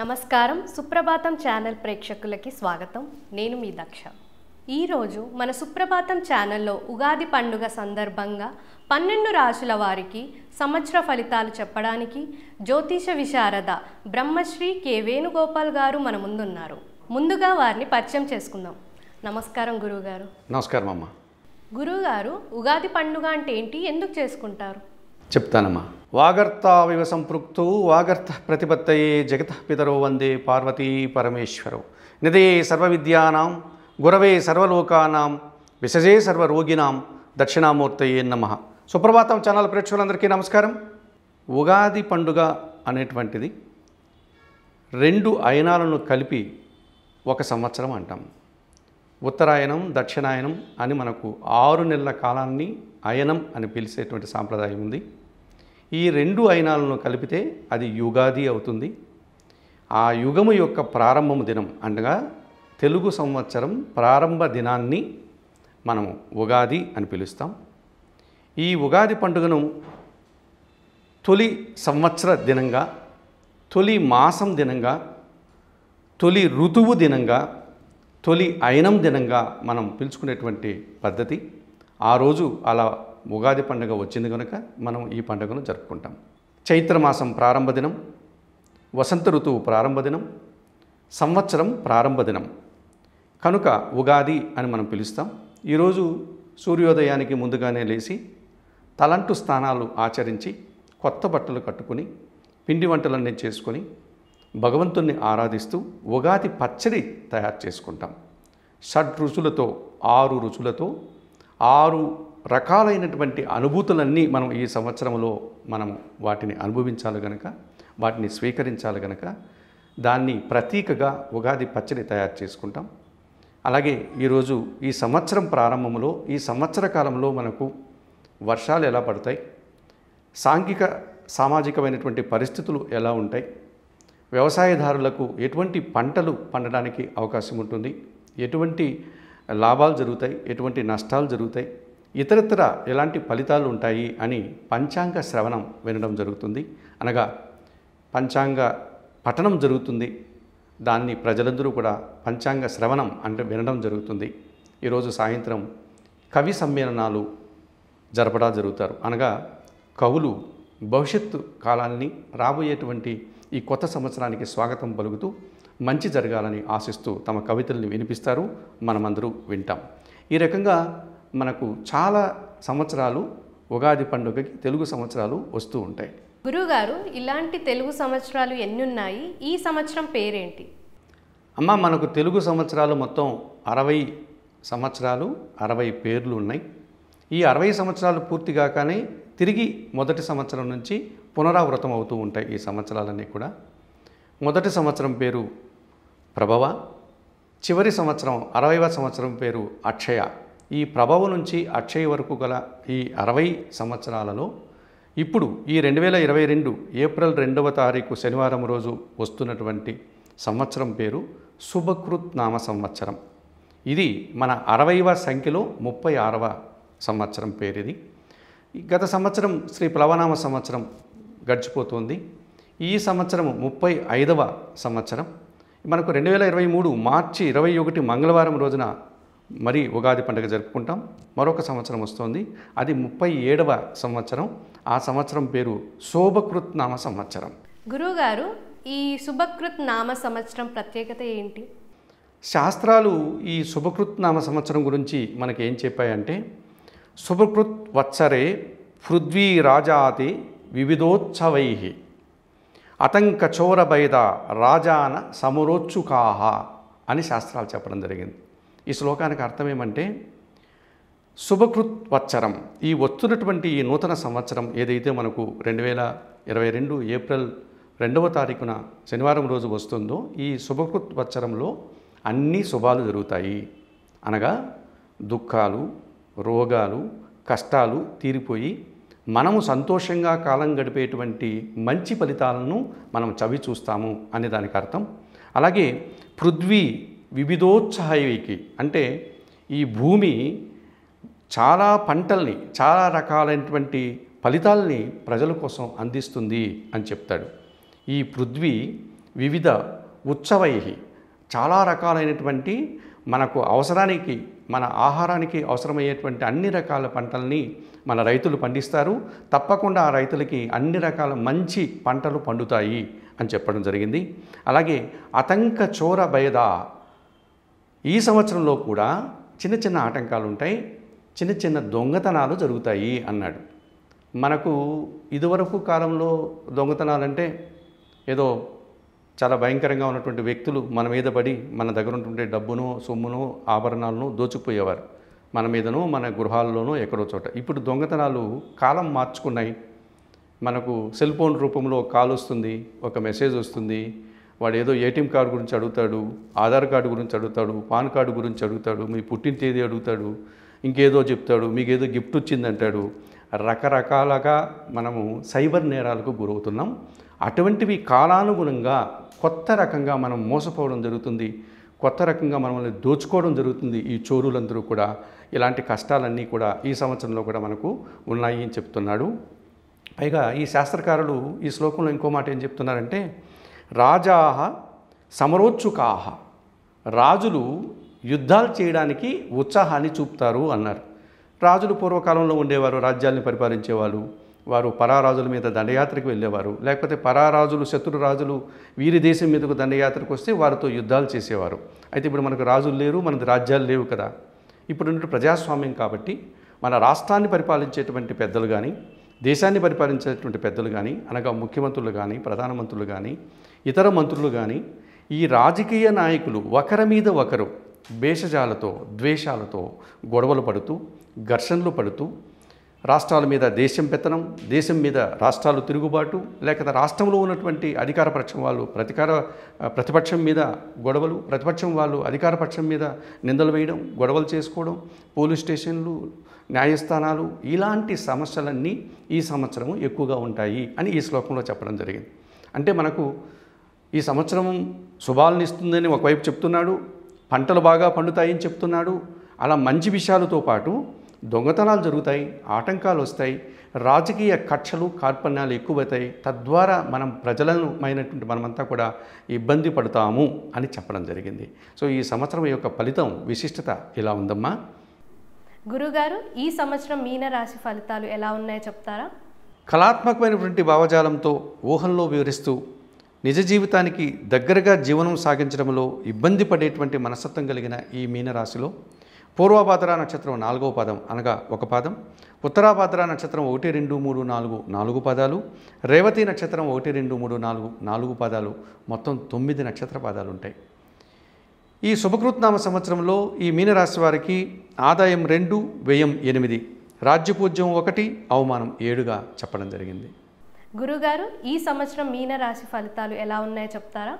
నమస్కారం సుప్రభాతం ఛానల్ ప్రేక్షకులకి స్వాగతం నేను మీ దక్ష ఈరోజు మన సుప్రభాతం ఛానల్లో ఉగాది పండుగ సందర్భంగా పన్నెండు రాశుల వారికి సంవత్సర ఫలితాలు చెప్పడానికి జ్యోతిష విశారద బ్రహ్మశ్రీ కె వేణుగోపాల్ గారు మన ముందున్నారు ముందుగా వారిని పరిచయం చేసుకుందాం నమస్కారం గురువుగారు నమస్కారం అమ్మ గురువుగారు ఉగాది పండుగ అంటే ఏంటి ఎందుకు చేసుకుంటారు చెప్తానమ్మా వివ సంపృక్తు వాగర్త ప్రతిపత్తయే జగత పితరో వందే పార్వతీ పరమేశ్వరో నిదయే విద్యానాం గురవే సర్వలోకానాం విశజే సర్వరోగినాం దక్షిణామూర్తయే నమ సుప్రభాతం ఛానల్ ప్రేక్షకులందరికీ నమస్కారం ఉగాది పండుగ అనేటువంటిది రెండు అయనాలను కలిపి ఒక సంవత్సరం అంటాం ఉత్తరాయణం దక్షిణాయనం అని మనకు ఆరు నెలల కాలాన్ని అయనం అని పిలిచేటువంటి సాంప్రదాయం ఉంది ఈ రెండు అయినాలను కలిపితే అది యుగాది అవుతుంది ఆ యుగము యొక్క ప్రారంభము దినం అనగా తెలుగు సంవత్సరం ప్రారంభ దినాన్ని మనం ఉగాది అని పిలుస్తాం ఈ ఉగాది పండుగను తొలి సంవత్సర దినంగా తొలి మాసం దినంగా తొలి ఋతువు దినంగా తొలి అయినం దినంగా మనం పిలుచుకునేటువంటి పద్ధతి ఆ రోజు అలా ఉగాది పండుగ వచ్చింది కనుక మనం ఈ పండుగను జరుపుకుంటాం చైత్రమాసం ప్రారంభ దినం వసంత ఋతువు ప్రారంభ దినం సంవత్సరం ప్రారంభ దినం కనుక ఉగాది అని మనం పిలుస్తాం ఈరోజు సూర్యోదయానికి ముందుగానే లేచి తలంటు స్థానాలు ఆచరించి కొత్త బట్టలు కట్టుకుని పిండి వంటలన్నీ చేసుకొని భగవంతుణ్ణి ఆరాధిస్తూ ఉగాది పచ్చడి తయారు చేసుకుంటాం షడ్ రుచులతో ఆరు రుచులతో ఆరు రకాలైనటువంటి అనుభూతులన్నీ మనం ఈ సంవత్సరంలో మనం వాటిని అనుభవించాలి గనక వాటిని స్వీకరించాలి గనక దాన్ని ప్రతీకగా ఉగాది పచ్చడి తయారు చేసుకుంటాం అలాగే ఈరోజు ఈ సంవత్సరం ప్రారంభంలో ఈ సంవత్సర కాలంలో మనకు వర్షాలు ఎలా పడతాయి సాంఘిక సామాజికమైనటువంటి పరిస్థితులు ఎలా ఉంటాయి వ్యవసాయదారులకు ఎటువంటి పంటలు పండడానికి అవకాశం ఉంటుంది ఎటువంటి లాభాలు జరుగుతాయి ఎటువంటి నష్టాలు జరుగుతాయి ఇతరత్ర ఎలాంటి ఫలితాలు ఉంటాయి అని పంచాంగ శ్రవణం వినడం జరుగుతుంది అనగా పంచాంగ పఠనం జరుగుతుంది దాన్ని ప్రజలందరూ కూడా పంచాంగ శ్రవణం అంటే వినడం జరుగుతుంది ఈరోజు సాయంత్రం కవి సమ్మేళనాలు జరపడా జరుగుతారు అనగా కవులు భవిష్యత్తు కాలాన్ని రాబోయేటువంటి ఈ కొత్త సంవత్సరానికి స్వాగతం పలుకుతూ మంచి జరగాలని ఆశిస్తూ తమ కవితల్ని వినిపిస్తారు మనమందరూ వింటాం ఈ రకంగా మనకు చాలా సంవత్సరాలు ఉగాది పండుగకి తెలుగు సంవత్సరాలు వస్తూ ఉంటాయి గురువుగారు ఇలాంటి తెలుగు సంవత్సరాలు ఎన్ని ఉన్నాయి ఈ సంవత్సరం పేరేంటి అమ్మ మనకు తెలుగు సంవత్సరాలు మొత్తం అరవై సంవత్సరాలు అరవై పేర్లు ఉన్నాయి ఈ అరవై సంవత్సరాలు పూర్తి కాగానే తిరిగి మొదటి సంవత్సరం నుంచి పునరావృతం అవుతూ ఉంటాయి ఈ సంవత్సరాలన్నీ కూడా మొదటి సంవత్సరం పేరు ప్రభవ చివరి సంవత్సరం అరవైవ సంవత్సరం పేరు అక్షయ ఈ ప్రభవ నుంచి అక్షయ వరకు గల ఈ అరవై సంవత్సరాలలో ఇప్పుడు ఈ రెండు వేల ఇరవై రెండు ఏప్రిల్ రెండవ తారీఖు శనివారం రోజు వస్తున్నటువంటి సంవత్సరం పేరు శుభకృత్ నామ సంవత్సరం ఇది మన అరవైవ సంఖ్యలో ముప్పై ఆరవ సంవత్సరం పేరు ఇది గత సంవత్సరం శ్రీ ప్లవనామ సంవత్సరం గడిచిపోతుంది ఈ సంవత్సరం ముప్పై ఐదవ సంవత్సరం మనకు రెండు వేల ఇరవై మూడు మార్చి ఇరవై ఒకటి మంగళవారం రోజున మరి ఉగాది పండుగ జరుపుకుంటాం మరొక సంవత్సరం వస్తోంది అది ముప్పై ఏడవ సంవత్సరం ఆ సంవత్సరం పేరు శోభకృత్ నామ సంవత్సరం గురువుగారు ఈ శుభకృత్ నామ సంవత్సరం ప్రత్యేకత ఏంటి శాస్త్రాలు ఈ శుభకృత్ నామ సంవత్సరం గురించి మనకి ఏం చెప్పాయంటే శుభకృత్ వత్సరే పృథ్వీ రాజాతి వివిధోత్సవై అతంకచోరబైద రాజాన సమరోత్సుకాహ అని శాస్త్రాలు చెప్పడం జరిగింది ఈ శ్లోకానికి అర్థం ఏమంటే శుభకృత్ వచ్చరం ఈ వస్తున్నటువంటి ఈ నూతన సంవత్సరం ఏదైతే మనకు రెండు వేల ఇరవై రెండు ఏప్రిల్ రెండవ తారీఖున శనివారం రోజు వస్తుందో ఈ శుభకృత్ వచ్చరంలో అన్ని శుభాలు జరుగుతాయి అనగా దుఃఖాలు రోగాలు కష్టాలు తీరిపోయి మనము సంతోషంగా కాలం గడిపేటువంటి మంచి ఫలితాలను మనం చవి చూస్తాము అనే దానికి అర్థం అలాగే పృథ్వీ వివిధోత్సాహవికి అంటే ఈ భూమి చాలా పంటల్ని చాలా రకాలైనటువంటి ఫలితాల్ని ప్రజల కోసం అందిస్తుంది అని చెప్తాడు ఈ పృథ్వీ వివిధ ఉత్సవై చాలా రకాలైనటువంటి మనకు అవసరానికి మన ఆహారానికి అవసరమయ్యేటువంటి అన్ని రకాల పంటల్ని మన రైతులు పండిస్తారు తప్పకుండా ఆ రైతులకి అన్ని రకాల మంచి పంటలు పండుతాయి అని చెప్పడం జరిగింది అలాగే అతంక చోర భయద ఈ సంవత్సరంలో కూడా చిన్న చిన్న ఆటంకాలు ఉంటాయి చిన్న చిన్న దొంగతనాలు జరుగుతాయి అన్నాడు మనకు ఇదివరకు కాలంలో దొంగతనాలు అంటే ఏదో చాలా భయంకరంగా ఉన్నటువంటి వ్యక్తులు మన మీద పడి మన దగ్గర ఉంటుండే డబ్బును సొమ్మును ఆభరణాలను దోచుకుపోయేవారు మన మీదనో మన గృహాల్లోనో ఎక్కడో చోట ఇప్పుడు దొంగతనాలు కాలం మార్చుకున్నాయి మనకు సెల్ ఫోన్ రూపంలో కాల్ వస్తుంది ఒక మెసేజ్ వస్తుంది వాడు ఏదో ఏటీఎం కార్డు గురించి అడుగుతాడు ఆధార్ కార్డు గురించి అడుగుతాడు పాన్ కార్డు గురించి అడుగుతాడు మీ పుట్టిన తేదీ అడుగుతాడు ఇంకేదో చెప్తాడు మీకు ఏదో గిఫ్ట్ వచ్చిందంటాడు రకరకాలుగా మనము సైబర్ నేరాలకు గురవుతున్నాం అటువంటివి కాలానుగుణంగా కొత్త రకంగా మనం మోసపోవడం జరుగుతుంది కొత్త రకంగా మనల్ని దోచుకోవడం జరుగుతుంది ఈ చోరులందరూ కూడా ఇలాంటి కష్టాలన్నీ కూడా ఈ సంవత్సరంలో కూడా మనకు ఉన్నాయి అని చెప్తున్నాడు పైగా ఈ శాస్త్రకారులు ఈ శ్లోకంలో ఇంకో మాట ఏం చెప్తున్నారంటే రాజా సమరోత్సుకాహ రాజులు యుద్ధాలు చేయడానికి ఉత్సాహాన్ని చూపుతారు అన్నారు రాజులు పూర్వకాలంలో ఉండేవారు రాజ్యాల్ని పరిపాలించేవారు వారు పరారాజుల మీద దండయాత్రకు వెళ్ళేవారు లేకపోతే పరారాజులు శత్రు రాజులు వీరి దేశం మీదకు దండయాత్రకు వస్తే వారితో యుద్ధాలు చేసేవారు అయితే ఇప్పుడు మనకు రాజులు లేరు మనది రాజ్యాలు లేవు కదా ఇప్పుడు ప్రజాస్వామ్యం కాబట్టి మన రాష్ట్రాన్ని పరిపాలించేటువంటి పెద్దలు కానీ దేశాన్ని పరిపాలించేటువంటి పెద్దలు కానీ అనగా ముఖ్యమంత్రులు కానీ ప్రధానమంత్రులు కానీ ఇతర మంత్రులు కానీ ఈ రాజకీయ నాయకులు ఒకరి మీద ఒకరు భేషజాలతో ద్వేషాలతో గొడవలు పడుతూ ఘర్షణలు పడుతూ రాష్ట్రాల మీద దేశం పెత్తనం దేశం మీద రాష్ట్రాలు తిరుగుబాటు లేకపోతే రాష్ట్రంలో ఉన్నటువంటి అధికారపక్షం వాళ్ళు ప్రతికార ప్రతిపక్షం మీద గొడవలు ప్రతిపక్షం వాళ్ళు అధికారపక్షం మీద నిందలు వేయడం గొడవలు చేసుకోవడం పోలీస్ స్టేషన్లు న్యాయస్థానాలు ఇలాంటి సమస్యలన్నీ ఈ సంవత్సరం ఎక్కువగా ఉంటాయి అని ఈ శ్లోకంలో చెప్పడం జరిగింది అంటే మనకు ఈ సంవత్సరం శుభాలను ఇస్తుందని ఒకవైపు చెప్తున్నాడు పంటలు బాగా పండుతాయని చెప్తున్నాడు అలా మంచి విషయాలతో పాటు దొంగతనాలు జరుగుతాయి ఆటంకాలు వస్తాయి రాజకీయ కక్షలు కార్పణ్యాలు ఎక్కువవుతాయి తద్వారా మనం ప్రజలను అయినటువంటి మనమంతా కూడా ఇబ్బంది పడతాము అని చెప్పడం జరిగింది సో ఈ సంవత్సరం యొక్క ఫలితం విశిష్టత ఇలా ఉందమ్మా గురుగారు ఈ సంవత్సరం మీన రాశి ఫలితాలు ఎలా ఉన్నాయో చెప్తారా కళాత్మకమైనటువంటి భావజాలంతో ఊహల్లో వివరిస్తూ నిజ జీవితానికి దగ్గరగా జీవనం సాగించడంలో ఇబ్బంది పడేటువంటి మనస్తత్వం కలిగిన ఈ మీనరాశిలో పూర్వభాద్ర నక్షత్రం నాలుగవ పదం అనగా ఒక పాదం ఉత్తరాభాద్ర నక్షత్రం ఒకటి రెండు మూడు నాలుగు నాలుగు పదాలు రేవతి నక్షత్రం ఒకటి రెండు మూడు నాలుగు నాలుగు పదాలు మొత్తం తొమ్మిది నక్షత్ర పాదాలు ఉంటాయి ఈ శుభకృత్నామ సంవత్సరంలో ఈ మీనరాశి వారికి ఆదాయం రెండు వ్యయం ఎనిమిది రాజ్యపూజ్యం ఒకటి అవమానం ఏడుగా చెప్పడం జరిగింది గురుగారు ఈ సంవత్సరం మీనరాశి ఫలితాలు ఎలా ఉన్నాయో చెప్తారా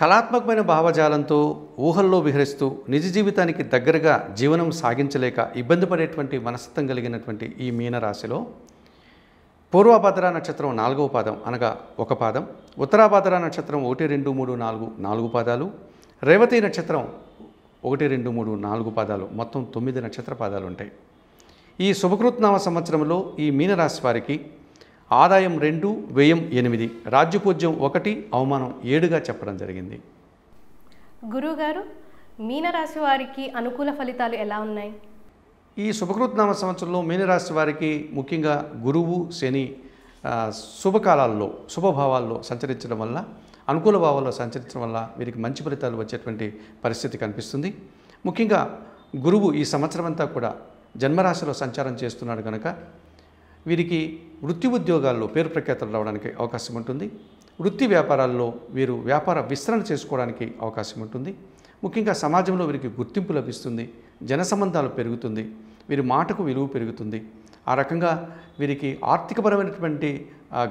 కళాత్మకమైన భావజాలంతో ఊహల్లో విహరిస్తూ నిజ జీవితానికి దగ్గరగా జీవనం సాగించలేక ఇబ్బంది పడేటువంటి మనస్తత్వం కలిగినటువంటి ఈ మీనరాశిలో పూర్వభద్ర నక్షత్రం నాలుగవ పాదం అనగా ఒక పాదం ఉత్తరాభద్ర నక్షత్రం ఒకటి రెండు మూడు నాలుగు నాలుగు పాదాలు రేవతి నక్షత్రం ఒకటి రెండు మూడు నాలుగు పాదాలు మొత్తం తొమ్మిది నక్షత్ర పాదాలు ఉంటాయి ఈ శుభకృత్నామ సంవత్సరంలో ఈ మీనరాశి వారికి ఆదాయం రెండు వ్యయం ఎనిమిది రాజ్యపూజ్యం ఒకటి అవమానం ఏడుగా చెప్పడం జరిగింది గురువుగారు మీనరాశి వారికి అనుకూల ఫలితాలు ఎలా ఉన్నాయి ఈ శుభకృత్నామ సంవత్సరంలో మీనరాశి వారికి ముఖ్యంగా గురువు శని శుభకాలాల్లో శుభభావాల్లో సంచరించడం వల్ల అనుకూల భావాల్లో సంచరించడం వల్ల వీరికి మంచి ఫలితాలు వచ్చేటువంటి పరిస్థితి కనిపిస్తుంది ముఖ్యంగా గురువు ఈ సంవత్సరం అంతా కూడా జన్మరాశిలో సంచారం చేస్తున్నాడు కనుక వీరికి వృత్తి ఉద్యోగాల్లో పేరు ప్రఖ్యాతలు రావడానికి అవకాశం ఉంటుంది వృత్తి వ్యాపారాల్లో వీరు వ్యాపార విస్తరణ చేసుకోవడానికి అవకాశం ఉంటుంది ముఖ్యంగా సమాజంలో వీరికి గుర్తింపు లభిస్తుంది జన సంబంధాలు పెరుగుతుంది వీరి మాటకు విలువ పెరుగుతుంది ఆ రకంగా వీరికి ఆర్థికపరమైనటువంటి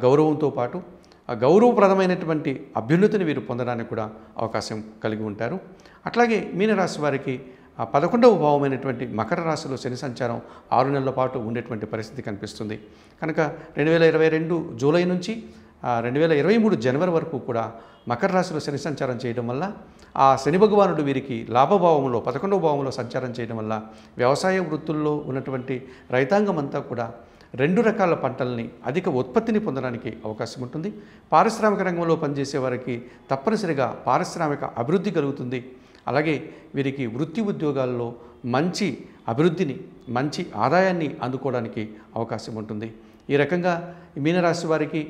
గౌరవంతో పాటు గౌరవప్రదమైనటువంటి అభ్యున్నతిని వీరు పొందడానికి కూడా అవకాశం కలిగి ఉంటారు అట్లాగే మీనరాశి వారికి ఆ పదకొండవ భావమైనటువంటి మకర రాశిలో శని సంచారం ఆరు నెలల పాటు ఉండేటువంటి పరిస్థితి కనిపిస్తుంది కనుక రెండు వేల ఇరవై రెండు జూలై నుంచి రెండు వేల ఇరవై మూడు జనవరి వరకు కూడా మకర రాశిలో శని సంచారం చేయడం వల్ల ఆ శని భగవానుడు వీరికి లాభభావంలో పదకొండవ భావంలో సంచారం చేయడం వల్ల వ్యవసాయ వృత్తుల్లో ఉన్నటువంటి రైతాంగం అంతా కూడా రెండు రకాల పంటల్ని అధిక ఉత్పత్తిని పొందడానికి అవకాశం ఉంటుంది పారిశ్రామిక రంగంలో పనిచేసే వారికి తప్పనిసరిగా పారిశ్రామిక అభివృద్ధి కలుగుతుంది అలాగే వీరికి వృత్తి ఉద్యోగాల్లో మంచి అభివృద్ధిని మంచి ఆదాయాన్ని అందుకోవడానికి అవకాశం ఉంటుంది ఈ రకంగా మీనరాశి వారికి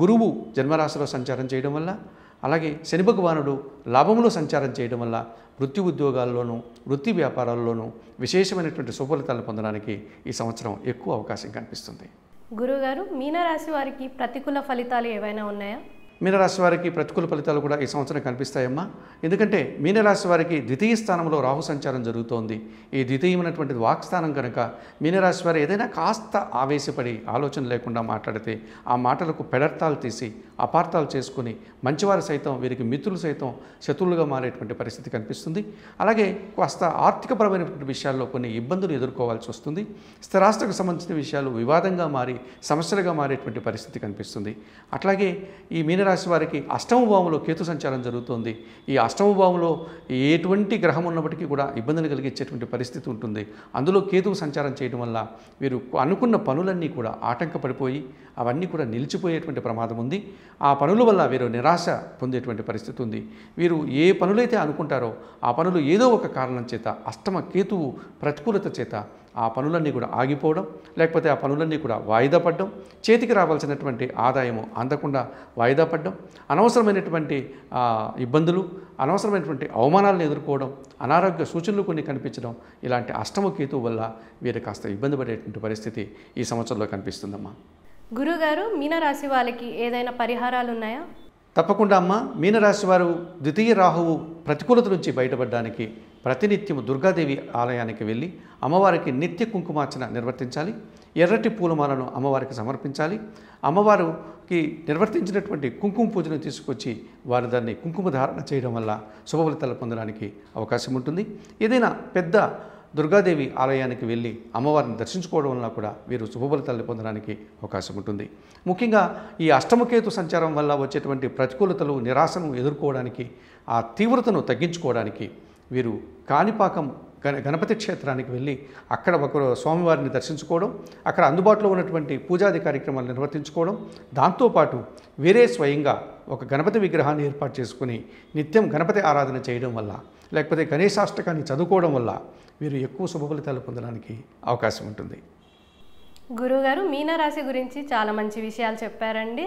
గురువు జన్మరాశిలో సంచారం చేయడం వల్ల అలాగే శని భగవానుడు లాభంలో సంచారం చేయడం వల్ల వృత్తి ఉద్యోగాల్లోనూ వృత్తి వ్యాపారాల్లోనూ విశేషమైనటువంటి సుఫలితాలను పొందడానికి ఈ సంవత్సరం ఎక్కువ అవకాశం కనిపిస్తుంది గురుగారు మీనరాశి వారికి ప్రతికూల ఫలితాలు ఏవైనా ఉన్నాయా మీనరాశి వారికి ప్రతికూల ఫలితాలు కూడా ఈ సంవత్సరం కనిపిస్తాయమ్మా ఎందుకంటే మీనరాశి వారికి ద్వితీయ స్థానంలో రాహు సంచారం జరుగుతోంది ఈ ద్వితీయమైనటువంటి వాక్స్థానం కనుక మీనరాశి వారు ఏదైనా కాస్త ఆవేశపడి ఆలోచన లేకుండా మాట్లాడితే ఆ మాటలకు పెడర్తాలు తీసి అపార్థాలు చేసుకుని మంచివారు సైతం వీరికి మిత్రులు సైతం శత్రువులుగా మారేటువంటి పరిస్థితి కనిపిస్తుంది అలాగే కాస్త ఆర్థికపరమైనటువంటి విషయాల్లో కొన్ని ఇబ్బందులు ఎదుర్కోవాల్సి వస్తుంది స్థిరాస్తులకు సంబంధించిన విషయాలు వివాదంగా మారి సమస్యలుగా మారేటువంటి పరిస్థితి కనిపిస్తుంది అట్లాగే ఈ మీన మీనరాశి వారికి అష్టమ భావంలో కేతు సంచారం జరుగుతుంది ఈ అష్టమ భావంలో ఎటువంటి గ్రహం ఉన్నప్పటికీ కూడా ఇబ్బందులు కలిగించేటువంటి పరిస్థితి ఉంటుంది అందులో కేతువు సంచారం చేయడం వల్ల వీరు అనుకున్న పనులన్నీ కూడా ఆటంక పడిపోయి అవన్నీ కూడా నిలిచిపోయేటువంటి ప్రమాదం ఉంది ఆ పనుల వల్ల వీరు నిరాశ పొందేటువంటి పరిస్థితి ఉంది వీరు ఏ పనులైతే అనుకుంటారో ఆ పనులు ఏదో ఒక కారణం చేత అష్టమ కేతువు ప్రతికూలత చేత ఆ పనులన్నీ కూడా ఆగిపోవడం లేకపోతే ఆ పనులన్నీ కూడా వాయిదా పడడం చేతికి రావాల్సినటువంటి ఆదాయము అందకుండా వాయిదా పడడం అనవసరమైనటువంటి ఇబ్బందులు అనవసరమైనటువంటి అవమానాలను ఎదుర్కోవడం అనారోగ్య సూచనలు కొన్ని కనిపించడం ఇలాంటి అష్టమ వల్ల వీరు కాస్త ఇబ్బంది పడేటువంటి పరిస్థితి ఈ సంవత్సరంలో కనిపిస్తుందమ్మా గురుగారు మీనరాశి వాళ్ళకి ఏదైనా పరిహారాలు ఉన్నాయా తప్పకుండా అమ్మ మీనరాశి వారు ద్వితీయ రాహువు ప్రతికూలత నుంచి బయటపడడానికి ప్రతినిత్యము దుర్గాదేవి ఆలయానికి వెళ్ళి అమ్మవారికి నిత్య కుంకుమార్చన నిర్వర్తించాలి ఎర్రటి పూలమాలను అమ్మవారికి సమర్పించాలి అమ్మవారికి నిర్వర్తించినటువంటి కుంకుమ పూజను తీసుకొచ్చి వారు దాన్ని కుంకుమ ధారణ చేయడం వల్ల శుభఫలితాలు పొందడానికి అవకాశం ఉంటుంది ఏదైనా పెద్ద దుర్గాదేవి ఆలయానికి వెళ్ళి అమ్మవారిని దర్శించుకోవడం వల్ల కూడా వీరు శుభఫలితాలను పొందడానికి అవకాశం ఉంటుంది ముఖ్యంగా ఈ అష్టమకేతు సంచారం వల్ల వచ్చేటువంటి ప్రతికూలతలు నిరాశను ఎదుర్కోవడానికి ఆ తీవ్రతను తగ్గించుకోవడానికి వీరు కాణిపాకం గణ గణపతి క్షేత్రానికి వెళ్ళి అక్కడ ఒకరు స్వామివారిని దర్శించుకోవడం అక్కడ అందుబాటులో ఉన్నటువంటి పూజాది కార్యక్రమాలు నిర్వర్తించుకోవడం దాంతోపాటు వీరే స్వయంగా ఒక గణపతి విగ్రహాన్ని ఏర్పాటు చేసుకుని నిత్యం గణపతి ఆరాధన చేయడం వల్ల లేకపోతే గణేశాష్టకాన్ని చదువుకోవడం వల్ల వీరు ఎక్కువ శుభ ఫలితాలు పొందడానికి అవకాశం ఉంటుంది గురువుగారు మీనరాశి గురించి చాలా మంచి విషయాలు చెప్పారండి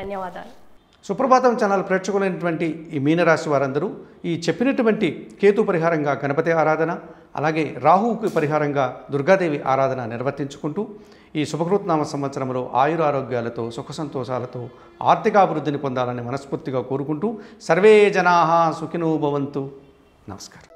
ధన్యవాదాలు సుప్రభాతం ఛానల్ ప్రేక్షకులైనటువంటి ఈ మీనరాశి వారందరూ ఈ చెప్పినటువంటి కేతు పరిహారంగా గణపతి ఆరాధన అలాగే రాహువుకి పరిహారంగా దుర్గాదేవి ఆరాధన నిర్వర్తించుకుంటూ ఈ శుభకృత్నామ సంవత్సరంలో ఆయుర ఆరోగ్యాలతో సుఖ సంతోషాలతో ఆర్థికాభివృద్ధిని పొందాలని మనస్ఫూర్తిగా కోరుకుంటూ సర్వే జనా సుఖినో భవంతు నమస్కారం